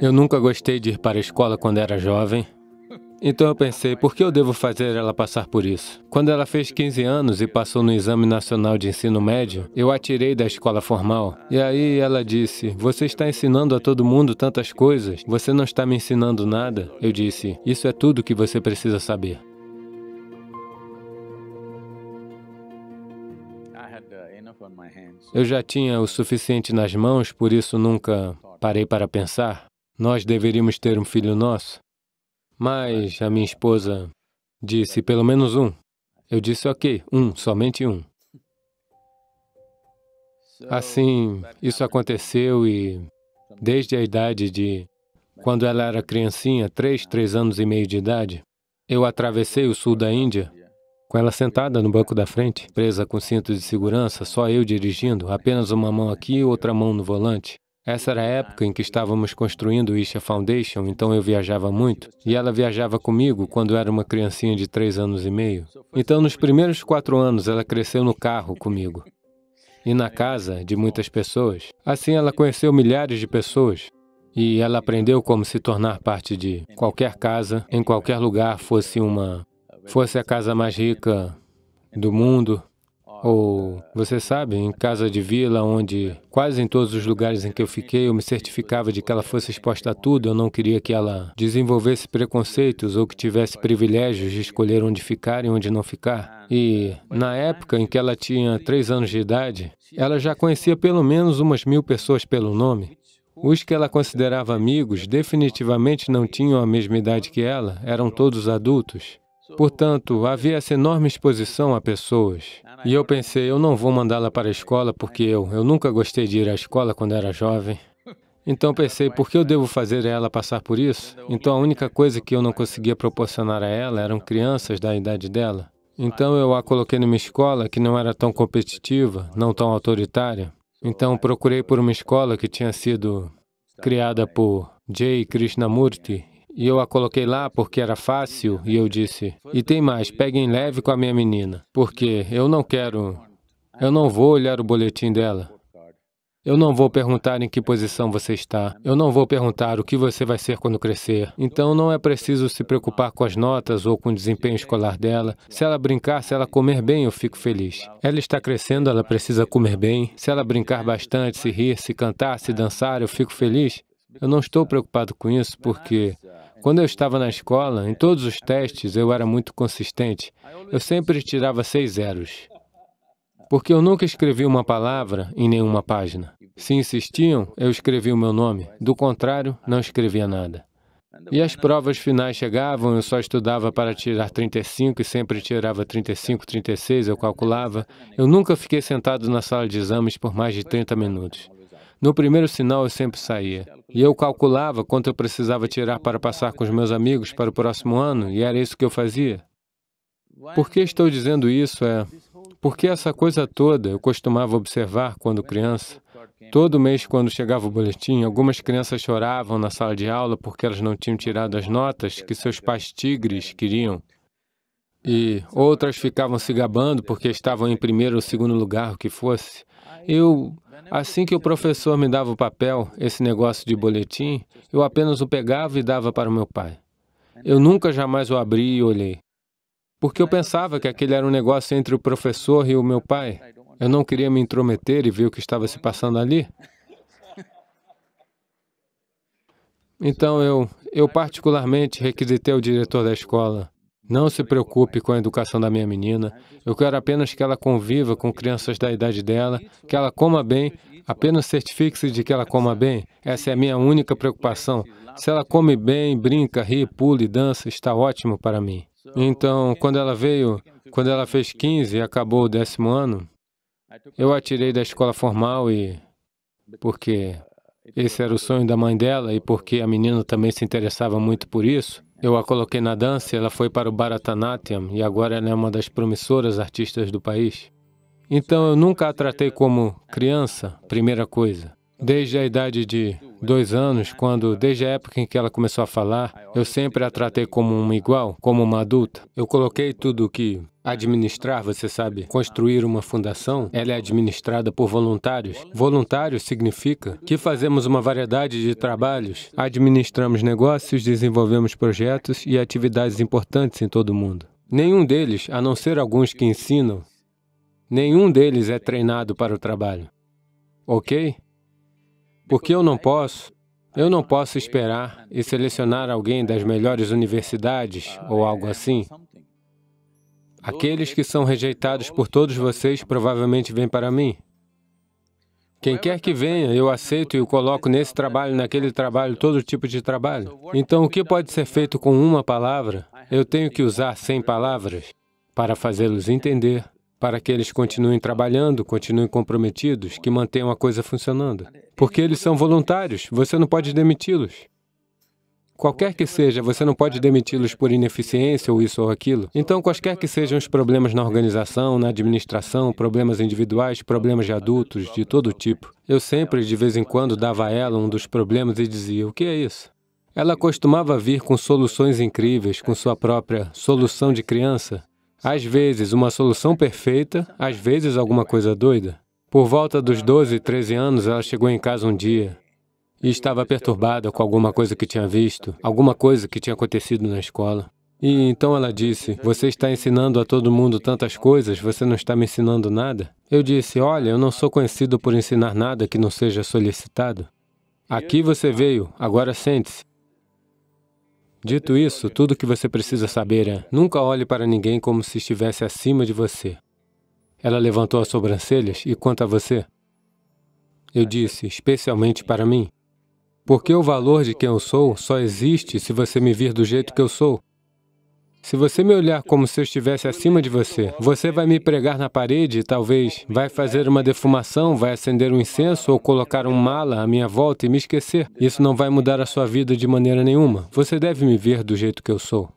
Eu nunca gostei de ir para a escola quando era jovem. Então eu pensei, por que eu devo fazer ela passar por isso? Quando ela fez 15 anos e passou no Exame Nacional de Ensino Médio, eu a tirei da escola formal. E aí ela disse: Você está ensinando a todo mundo tantas coisas, você não está me ensinando nada. Eu disse: Isso é tudo que você precisa saber. Eu já tinha o suficiente nas mãos, por isso nunca parei para pensar nós deveríamos ter um filho nosso. Mas a minha esposa disse, pelo menos um. Eu disse, ok, um, somente um. Assim, isso aconteceu e desde a idade de, quando ela era criancinha, três, três anos e meio de idade, eu atravessei o sul da Índia com ela sentada no banco da frente, presa com cinto de segurança, só eu dirigindo, apenas uma mão aqui e outra mão no volante. Essa era a época em que estávamos construindo o Isha Foundation, então eu viajava muito, e ela viajava comigo quando era uma criancinha de três anos e meio. Então, nos primeiros quatro anos, ela cresceu no carro comigo e na é. casa de muitas pessoas. Assim, ela conheceu milhares de pessoas e ela aprendeu como se tornar parte de qualquer casa, em qualquer lugar, fosse uma... fosse a casa mais rica do mundo, ou, você sabe, em casa de vila, onde quase em todos os lugares em que eu fiquei, eu me certificava de que ela fosse exposta a tudo, eu não queria que ela desenvolvesse preconceitos ou que tivesse privilégios de escolher onde ficar e onde não ficar. E, na época em que ela tinha três anos de idade, ela já conhecia pelo menos umas mil pessoas pelo nome. Os que ela considerava amigos definitivamente não tinham a mesma idade que ela, eram todos adultos. Portanto, havia essa enorme exposição a pessoas. E eu pensei, eu não vou mandá-la para a escola porque eu, eu nunca gostei de ir à escola quando era jovem. Então pensei, por que eu devo fazer ela passar por isso? Então a única coisa que eu não conseguia proporcionar a ela eram crianças da idade dela. Então eu a coloquei numa escola que não era tão competitiva, não tão autoritária. Então procurei por uma escola que tinha sido criada por J. Krishnamurti e eu a coloquei lá porque era fácil, e eu disse: E tem mais, peguem leve com a minha menina, porque eu não quero. Eu não vou olhar o boletim dela. Eu não vou perguntar em que posição você está. Eu não vou perguntar o que você vai ser quando crescer. Então não é preciso se preocupar com as notas ou com o desempenho escolar dela. Se ela brincar, se ela comer bem, eu fico feliz. Ela está crescendo, ela precisa comer bem. Se ela brincar bastante, se rir, se cantar, se dançar, eu fico feliz. Eu não estou preocupado com isso porque quando eu estava na escola, em todos os testes eu era muito consistente. Eu sempre tirava seis zeros. Porque eu nunca escrevi uma palavra em nenhuma página. Se insistiam, eu escrevi o meu nome. Do contrário, não escrevia nada. E as provas finais chegavam, eu só estudava para tirar 35 e sempre tirava 35, 36, eu calculava. Eu nunca fiquei sentado na sala de exames por mais de 30 minutos. No primeiro sinal eu sempre saía. E eu calculava quanto eu precisava tirar para passar com os meus amigos para o próximo ano, e era isso que eu fazia. Por que estou dizendo isso é porque essa coisa toda eu costumava observar quando criança. Todo mês, quando chegava o boletim, algumas crianças choravam na sala de aula porque elas não tinham tirado as notas que seus pais tigres queriam. E outras ficavam se gabando porque estavam em primeiro ou segundo lugar, o que fosse. Eu, assim que o professor me dava o papel, esse negócio de boletim, eu apenas o pegava e dava para o meu pai. Eu nunca jamais o abri e olhei, porque eu pensava que aquele era um negócio entre o professor e o meu pai. Eu não queria me intrometer e ver o que estava se passando ali. Então eu, eu particularmente requisitei o diretor da escola não se preocupe com a educação da minha menina. Eu quero apenas que ela conviva com crianças da idade dela, que ela coma bem. Apenas certifique-se de que ela coma bem. Essa é a minha única preocupação. Se ela come bem, brinca, ri, pula e dança, está ótimo para mim. Então, quando ela veio, quando ela fez 15 e acabou o décimo ano, eu a tirei da escola formal e... porque esse era o sonho da mãe dela e porque a menina também se interessava muito por isso, eu a coloquei na dança, ela foi para o Bharatanatyam e agora ela é uma das promissoras artistas do país. Então eu nunca a tratei como criança, primeira coisa. Desde a idade de dois anos, quando, desde a época em que ela começou a falar, eu sempre a tratei como uma igual, como uma adulta. Eu coloquei tudo o que Administrar, você sabe, construir uma fundação, ela é administrada por voluntários. Voluntário significa que fazemos uma variedade de trabalhos, administramos negócios, desenvolvemos projetos e atividades importantes em todo o mundo. Nenhum deles, a não ser alguns que ensinam, nenhum deles é treinado para o trabalho. Ok? Porque eu não posso, eu não posso esperar e selecionar alguém das melhores universidades ou algo assim Aqueles que são rejeitados por todos vocês provavelmente vêm para mim. Quem quer que venha, eu aceito e o coloco nesse trabalho, naquele trabalho, todo tipo de trabalho. Então, o que pode ser feito com uma palavra, eu tenho que usar cem palavras para fazê-los entender, para que eles continuem trabalhando, continuem comprometidos, que mantenham a coisa funcionando. Porque eles são voluntários, você não pode demiti-los. Qualquer que seja, você não pode demiti-los por ineficiência ou isso ou aquilo. Então, quaisquer que sejam os problemas na organização, na administração, problemas individuais, problemas de adultos, de todo tipo, eu sempre, de vez em quando, dava a ela um dos problemas e dizia: o que é isso? Ela costumava vir com soluções incríveis, com sua própria solução de criança. Às vezes, uma solução perfeita, às vezes, alguma coisa doida. Por volta dos 12, 13 anos, ela chegou em casa um dia e estava perturbada com alguma coisa que tinha visto, alguma coisa que tinha acontecido na escola. E então ela disse, você está ensinando a todo mundo tantas coisas, você não está me ensinando nada? Eu disse, olha, eu não sou conhecido por ensinar nada que não seja solicitado. Aqui você veio, agora sente-se. Dito isso, tudo o que você precisa saber é, nunca olhe para ninguém como se estivesse acima de você. Ela levantou as sobrancelhas e quanto a você? Eu disse, especialmente para mim. Porque o valor de quem eu sou só existe se você me vir do jeito que eu sou. Se você me olhar como se eu estivesse acima de você, você vai me pregar na parede talvez vai fazer uma defumação, vai acender um incenso ou colocar um mala à minha volta e me esquecer. Isso não vai mudar a sua vida de maneira nenhuma. Você deve me ver do jeito que eu sou.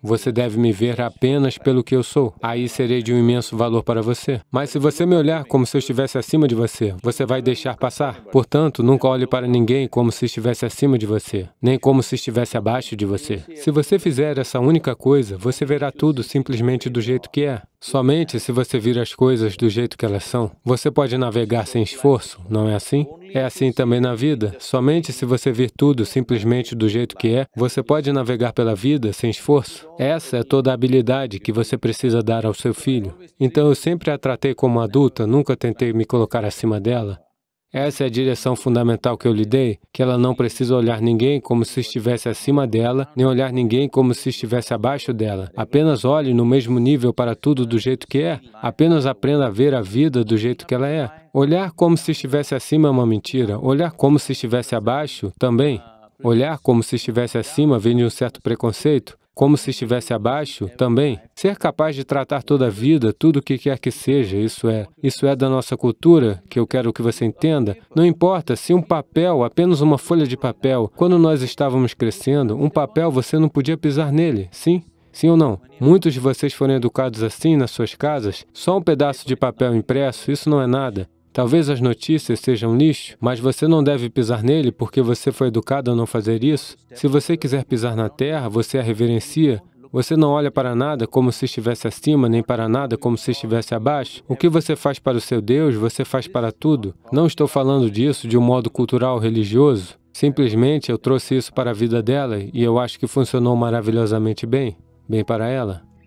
Você deve me ver apenas pelo que eu sou. Aí serei de um imenso valor para você. Mas se você me olhar como se eu estivesse acima de você, você vai deixar passar. Portanto, nunca olhe para ninguém como se estivesse acima de você, nem como se estivesse abaixo de você. Se você fizer essa única coisa, você verá tudo simplesmente do jeito que é. Somente se você vir as coisas do jeito que elas são, você pode navegar sem esforço, não é assim? É assim também na vida. Somente se você vir tudo simplesmente do jeito que é, você pode navegar pela vida sem esforço. Essa é toda a habilidade que você precisa dar ao seu filho. Então, eu sempre a tratei como adulta, nunca tentei me colocar acima dela. Essa é a direção fundamental que eu lhe dei, que ela não precisa olhar ninguém como se estivesse acima dela, nem olhar ninguém como se estivesse abaixo dela. Apenas olhe no mesmo nível para tudo do jeito que é. Apenas aprenda a ver a vida do jeito que ela é. Olhar como se estivesse acima é uma mentira. Olhar como se estivesse abaixo também. Olhar como se estivesse acima vem de um certo preconceito como se estivesse abaixo, também. Ser capaz de tratar toda a vida, tudo o que quer que seja, isso é, isso é da nossa cultura, que eu quero que você entenda. Não importa se um papel, apenas uma folha de papel, quando nós estávamos crescendo, um papel você não podia pisar nele, sim? Sim ou não? Muitos de vocês foram educados assim nas suas casas? Só um pedaço de papel impresso, isso não é nada. Talvez as notícias sejam lixo, mas você não deve pisar nele porque você foi educado a não fazer isso. Se você quiser pisar na terra, você a reverencia. Você não olha para nada como se estivesse acima, nem para nada como se estivesse abaixo. O que você faz para o seu Deus, você faz para tudo. Não estou falando disso de um modo cultural religioso. Simplesmente eu trouxe isso para a vida dela e eu acho que funcionou maravilhosamente bem. Bem para ela.